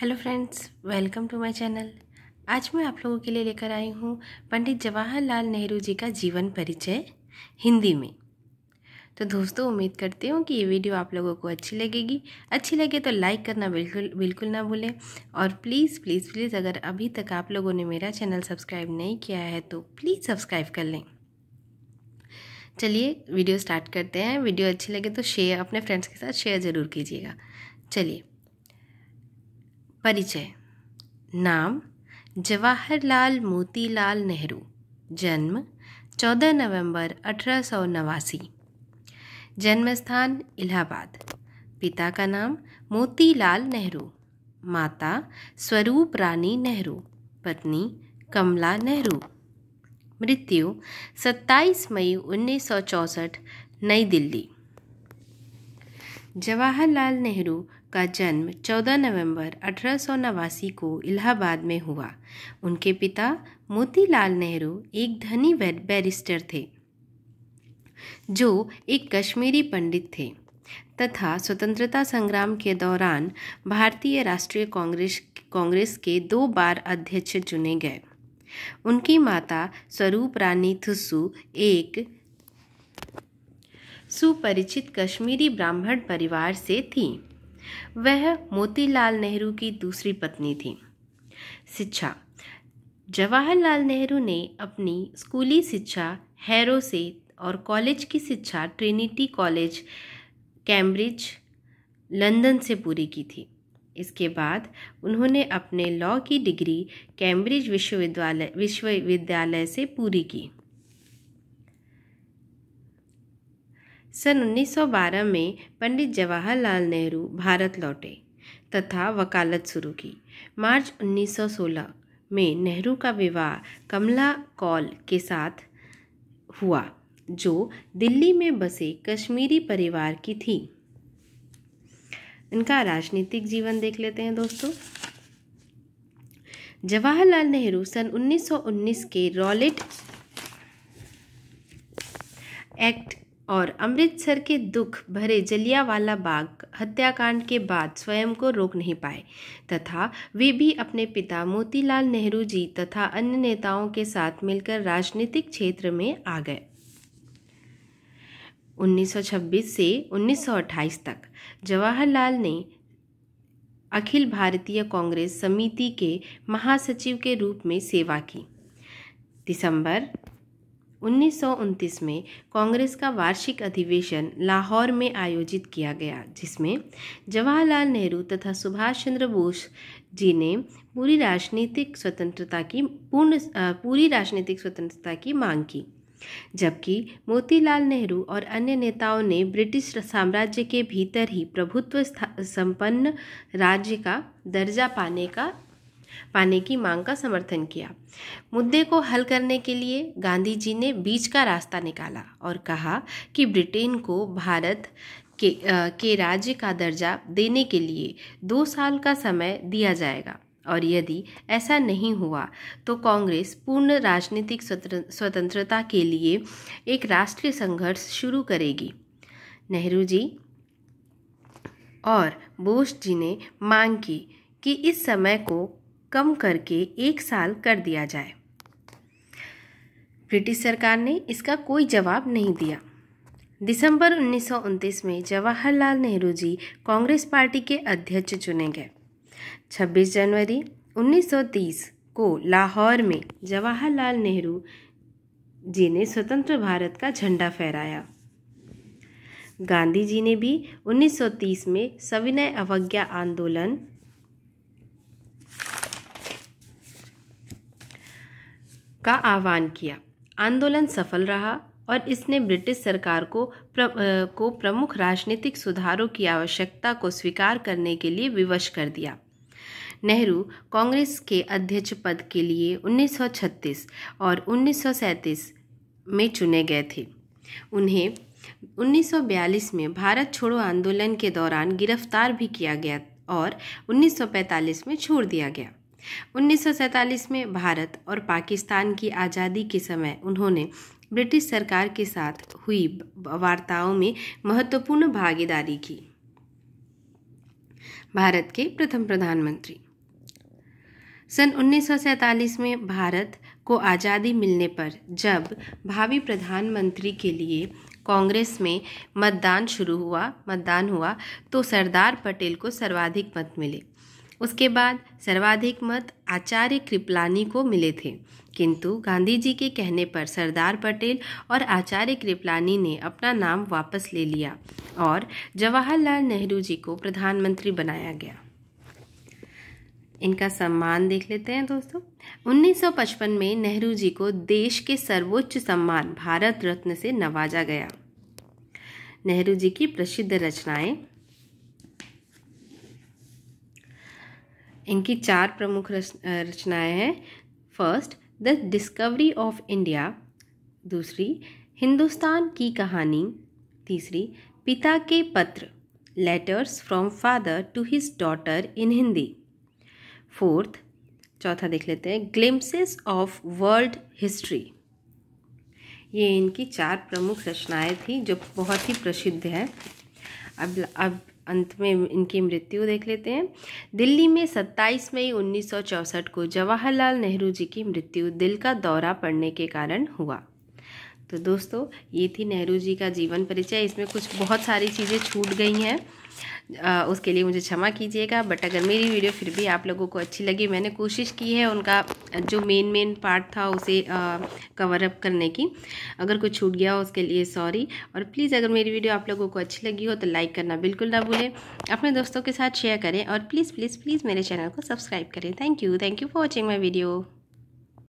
hello friends welcome to my channel आज मैं आप लोगों के लिए लेकर आई हूँ पंडित जवाहरलाल नेहरू जी का जीवन परिचय हिंदी में तो दोस्तों उम्मीद करती हूँ कि ये वीडियो आप लोगों को अच्छी लगेगी अच्छी लगे तो लाइक करना बिल्कुल बिल्कुल ना भूलें और प्लीज़ प्लीज़ प्लीज़ अगर अभी तक आप लोगों ने मेरा चैनल सब्सक्राइब नहीं किया है तो प्लीज़ सब्सक्राइब कर लें चलिए वीडियो स्टार्ट करते हैं वीडियो अच्छी लगे तो शेयर अपने फ्रेंड्स के साथ शेयर ज़रूर कीजिएगा चलिए परिचय नाम जवाहरलाल मोतीलाल नेहरू जन्म 14 नवंबर अठारह सौ नवासी जन्म स्थान इलाहाबाद पिता का नाम मोतीलाल नेहरू माता स्वरूप रानी नेहरू पत्नी कमला नेहरू मृत्यु 27 मई 1964 नई दिल्ली जवाहरलाल नेहरू का जन्म 14 नवंबर अठारह को इलाहाबाद में हुआ उनके पिता मोतीलाल नेहरू एक धनी बैरिस्टर थे जो एक कश्मीरी पंडित थे तथा स्वतंत्रता संग्राम के दौरान भारतीय राष्ट्रीय कांग्रेस कांग्रेस के दो बार अध्यक्ष चुने गए उनकी माता स्वरूप रानी थुसु एक सुपरिचित कश्मीरी ब्राह्मण परिवार से थी वह मोतीलाल नेहरू की दूसरी पत्नी थी शिक्षा जवाहरलाल नेहरू ने अपनी स्कूली शिक्षा हैरो से और कॉलेज की शिक्षा ट्रिनिटी कॉलेज कैम्ब्रिज लंदन से पूरी की थी इसके बाद उन्होंने अपने लॉ की डिग्री कैम्ब्रिज विश्वविद्यालय विश्वविद्यालय से पूरी की सन 1912 में पंडित जवाहरलाल नेहरू भारत लौटे तथा वकालत शुरू की मार्च 1916 में नेहरू का विवाह कमला कौल के साथ हुआ जो दिल्ली में बसे कश्मीरी परिवार की थी इनका राजनीतिक जीवन देख लेते हैं दोस्तों जवाहरलाल नेहरू सन 1919 के रॉलेट एक्ट और अमृतसर के दुख भरे जलियावाला बाग हत्याकांड के बाद स्वयं को रोक नहीं पाए तथा वे भी अपने पिता मोतीलाल नेहरू जी तथा अन्य नेताओं के साथ मिलकर राजनीतिक क्षेत्र में आ गए 1926 से 1928 तक जवाहरलाल ने अखिल भारतीय कांग्रेस समिति के महासचिव के रूप में सेवा की दिसंबर उन्नीस में कांग्रेस का वार्षिक अधिवेशन लाहौर में आयोजित किया गया जिसमें जवाहरलाल नेहरू तथा सुभाष चंद्र बोस जी ने पूरी राजनीतिक स्वतंत्रता की पूर्ण पूरी राजनीतिक स्वतंत्रता की मांग की जबकि मोतीलाल नेहरू और अन्य नेताओं ने ब्रिटिश साम्राज्य के भीतर ही प्रभुत्व संपन्न राज्य का दर्जा पाने का पाने की मांग का समर्थन किया मुद्दे को हल करने के लिए गांधी जी ने बीच का रास्ता निकाला और कहा कि ब्रिटेन को भारत के, आ, के राज्य का दर्जा देने के लिए दो साल का समय दिया जाएगा और यदि ऐसा नहीं हुआ तो कांग्रेस पूर्ण राजनीतिक स्वतंत्रता के लिए एक राष्ट्रीय संघर्ष शुरू करेगी नेहरू जी और बोस जी ने मांग की कि इस समय को कम करके एक साल कर दिया जाए ब्रिटिश सरकार ने इसका कोई जवाब नहीं दिया दिसंबर उन्नीस में जवाहरलाल नेहरू जी कांग्रेस पार्टी के अध्यक्ष चुने गए 26 जनवरी 1930 को लाहौर में जवाहरलाल नेहरू जी ने स्वतंत्र भारत का झंडा फहराया गांधी जी ने भी 1930 में सविनय अवज्ञा आंदोलन का आह्वान किया आंदोलन सफल रहा और इसने ब्रिटिश सरकार को प्र, को प्रमुख राजनीतिक सुधारों की आवश्यकता को स्वीकार करने के लिए विवश कर दिया नेहरू कांग्रेस के अध्यक्ष पद के लिए 1936 और 1937 में चुने गए थे उन्हें 1942 में भारत छोड़ो आंदोलन के दौरान गिरफ्तार भी किया गया और 1945 में छोड़ दिया गया 1947 में भारत और पाकिस्तान की आज़ादी के समय उन्होंने ब्रिटिश सरकार के साथ हुई वार्ताओं में महत्वपूर्ण भागीदारी की भारत के प्रथम प्रधानमंत्री सन 1947 में भारत को आज़ादी मिलने पर जब भावी प्रधानमंत्री के लिए कांग्रेस में मतदान शुरू हुआ मतदान हुआ तो सरदार पटेल को सर्वाधिक मत मिले उसके बाद सर्वाधिक मत आचार्य कृपलानी को मिले थे किंतु गांधी जी के कहने पर सरदार पटेल और आचार्य कृपलानी ने अपना नाम वापस ले लिया और जवाहरलाल नेहरू जी को प्रधानमंत्री बनाया गया इनका सम्मान देख लेते हैं दोस्तों 1955 में नेहरू जी को देश के सर्वोच्च सम्मान भारत रत्न से नवाजा गया नेहरू जी की प्रसिद्ध रचनाएं इनकी चार प्रमुख रचनाएं हैं first the discovery of India दूसरी हिंदुस्तान की कहानी तीसरी पिता के पत्र letters from father to his daughter in Hindi fourth चौथा देख लेते हैं ग्लिम्सेस ऑफ वर्ल्ड हिस्ट्री ये इनकी चार प्रमुख रचनाएं थी जो बहुत ही प्रसिद्ध है अब अब अंत में इनकी मृत्यु देख लेते हैं दिल्ली में 27 मई 1964 को जवाहरलाल नेहरू जी की मृत्यु दिल का दौरा पड़ने के कारण हुआ तो दोस्तों ये थी नेहरू जी का जीवन परिचय इसमें कुछ बहुत सारी चीज़ें छूट गई हैं उसके लिए मुझे क्षमा कीजिएगा बट अगर मेरी वीडियो फिर भी आप लोगों को अच्छी लगी मैंने कोशिश की है उनका जो मेन मेन पार्ट था उसे कवर अप करने की अगर कुछ छूट गया हो उसके लिए सॉरी और प्लीज़ अगर मेरी वीडियो आप लोगों को अच्छी लगी हो तो लाइक करना बिल्कुल ना भूलें अपने दोस्तों के साथ शेयर करें और प्लीज़ प्लीज़ प्लीज़ मेरे चैनल को सब्सक्राइब करें thank you thank you for watching my video